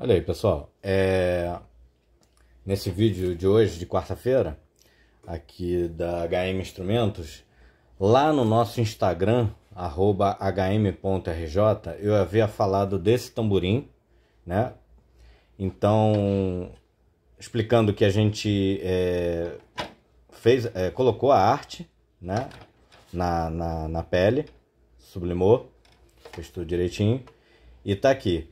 Olha aí, pessoal. É... Nesse vídeo de hoje, de quarta-feira, aqui da HM Instrumentos, lá no nosso Instagram, hm.rj, eu havia falado desse tamborim, né? Então, explicando que a gente é... fez, é, colocou a arte, né? Na, na, na pele, sublimou, fez tudo direitinho, e tá aqui.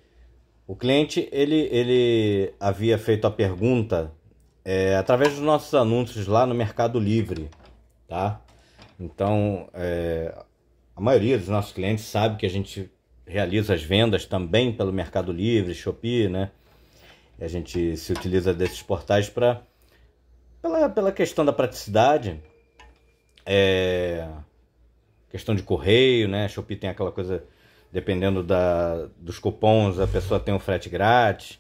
O cliente ele, ele havia feito a pergunta é, através dos nossos anúncios lá no Mercado Livre, tá? Então é, a maioria dos nossos clientes sabe que a gente realiza as vendas também pelo Mercado Livre, Shopee, né? E a gente se utiliza desses portais para pela, pela questão da praticidade, é, questão de correio, né? Shopee tem aquela coisa dependendo da, dos cupons, a pessoa tem o frete grátis,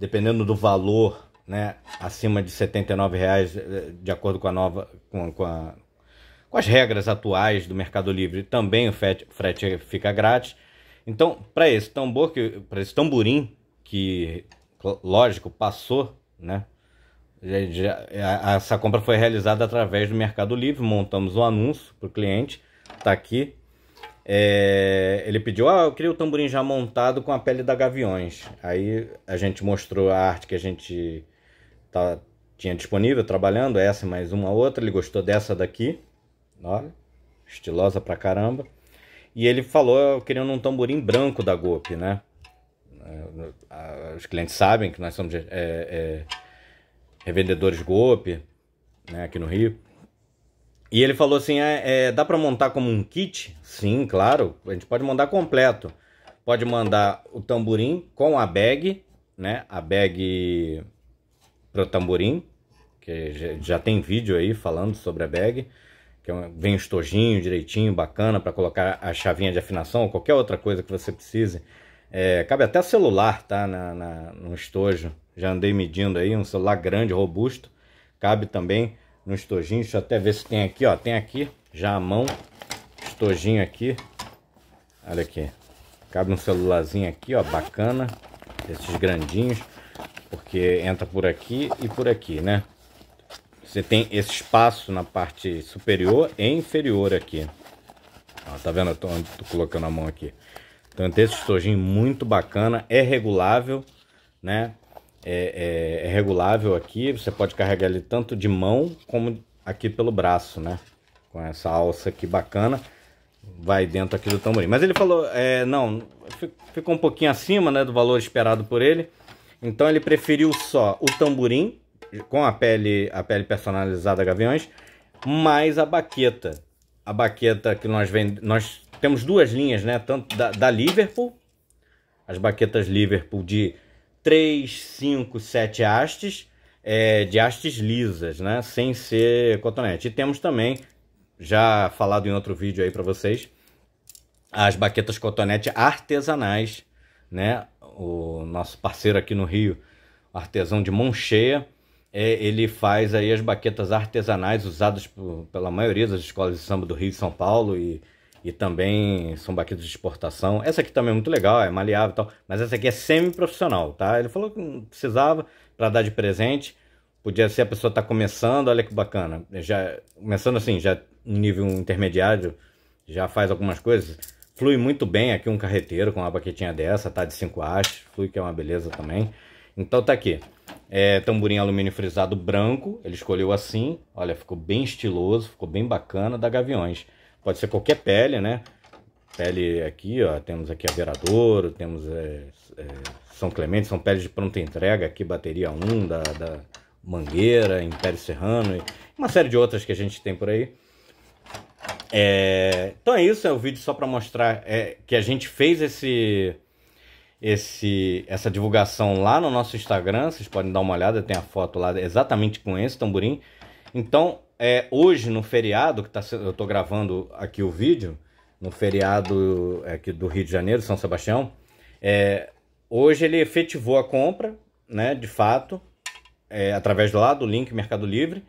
dependendo do valor, né, acima de R$ reais eh, de acordo com a nova com, com, a, com, as regras atuais do Mercado Livre, também o frete, frete fica grátis. Então, para esse tambor que para esse tamborim que lógico passou, né? Essa compra foi realizada através do Mercado Livre, montamos o um anúncio para o cliente, está aqui é, ele pediu, ah, eu queria o tamborim já montado com a pele da Gaviões. Aí a gente mostrou a arte que a gente tá, tinha disponível, trabalhando, essa mais uma outra. Ele gostou dessa daqui, olha, estilosa pra caramba. E ele falou, eu queria um tamborim branco da Gope, né? É, os clientes sabem que nós somos é, é, revendedores Gope, né, aqui no Rio. E ele falou assim: é, é, dá para montar como um kit? Sim, claro, a gente pode mandar completo. Pode mandar o tamborim com a bag, né? A bag pro tamborim, que já tem vídeo aí falando sobre a bag, que é vem o estojinho direitinho, bacana para colocar a chavinha de afinação ou qualquer outra coisa que você precise. É, cabe até celular, tá? Na, na, no estojo. Já andei medindo aí, um celular grande, robusto. Cabe também no estojinho. Deixa eu até ver se tem aqui, ó. Tem aqui, já a mão, estojinho aqui. Olha aqui. Cabe um celularzinho aqui, ó, bacana. Esses grandinhos, porque entra por aqui e por aqui, né? Você tem esse espaço na parte superior e inferior aqui. Ó, tá vendo? Eu tô, tô colocando a mão aqui. Então tem esse estojinho muito bacana, é regulável, né? é, é, é regulável aqui, você pode carregar ele tanto de mão como aqui pelo braço, né? Com essa alça aqui bacana, vai dentro aqui do tamborim. Mas ele falou, é, não, ficou um pouquinho acima né, do valor esperado por ele, então ele preferiu só o tamborim, com a pele, a pele personalizada Gaviões, mais a baqueta. A baqueta que nós vend... nós temos duas linhas, né? Tanto da, da Liverpool, as baquetas Liverpool de 3, 5, 7 hastes é, de hastes lisas, né? Sem ser cotonete. E temos também, já falado em outro vídeo aí para vocês, as baquetas cotonete artesanais, né? O nosso parceiro aqui no Rio, artesão de mão cheia, é, ele faz aí as baquetas artesanais usadas por, pela maioria das escolas de samba do Rio e São Paulo e e também são baquetas de exportação. Essa aqui também é muito legal, é maleável e tal, mas essa aqui é semi-profissional, tá? Ele falou que não precisava para dar de presente, podia ser a pessoa tá começando, olha que bacana, já começando assim, já nível intermediário, já faz algumas coisas, flui muito bem aqui um carreteiro com uma baquetinha dessa, tá? De 5 hastes, flui que é uma beleza também. Então tá aqui, é, tamborim alumínio frisado branco, ele escolheu assim, olha, ficou bem estiloso, ficou bem bacana, da Gaviões. Pode ser qualquer pele, né? Pele aqui, ó, temos aqui a Veradouro, temos é, é, São Clemente, são peles de pronta entrega, aqui bateria 1 da, da Mangueira, Império Serrano, e uma série de outras que a gente tem por aí. É, então é isso, é o vídeo só para mostrar é, que a gente fez esse, esse, essa divulgação lá no nosso Instagram. Vocês podem dar uma olhada, tem a foto lá exatamente com esse tamborim. Então é, hoje no feriado, que tá, eu estou gravando aqui o vídeo, no feriado é, aqui do Rio de Janeiro, São Sebastião, é, hoje ele efetivou a compra, né, de fato, é, através do lado do link Mercado Livre,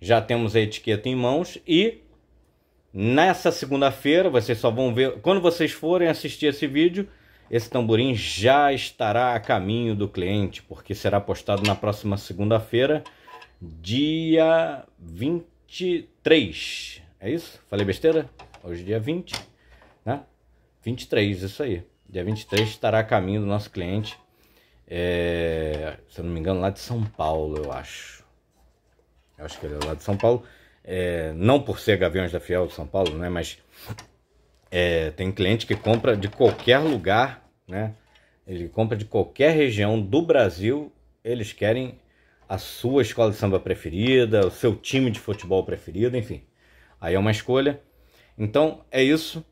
já temos a etiqueta em mãos e nessa segunda-feira vocês só vão ver, quando vocês forem assistir esse vídeo, esse tamborim já estará a caminho do cliente, porque será postado na próxima segunda-feira dia 23. É isso? Falei besteira? Hoje é dia 20, né? 23, isso aí. Dia 23 estará a caminho do nosso cliente. É, se eu não me engano, lá de São Paulo, eu acho. Eu acho que ele é lá de São Paulo. É, não por ser Gaviões da Fiel de São Paulo, né? Mas é, tem cliente que compra de qualquer lugar, né? Ele compra de qualquer região do Brasil. Eles querem a sua escola de samba preferida, o seu time de futebol preferido, enfim. Aí é uma escolha. Então é isso.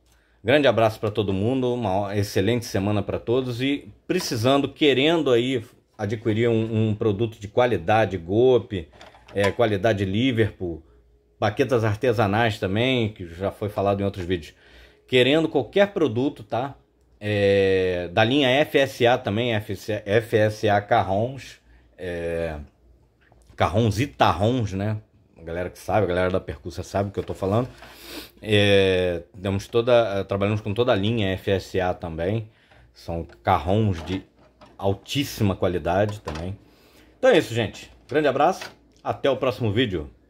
Grande abraço para todo mundo, uma excelente semana para todos e precisando, querendo aí adquirir um, um produto de qualidade, Golpe, é, qualidade Liverpool, baquetas artesanais também, que já foi falado em outros vídeos. Querendo qualquer produto, tá? É, da linha FSA também, FSA, FSA Carrons. É, carrons e tarrons, né? A galera que sabe, a galera da percussa sabe o que eu estou falando. É, temos toda, eh, trabalhamos com toda a linha FSA também. São carrons de altíssima qualidade também. Então é isso, gente. Grande abraço. Até o próximo vídeo.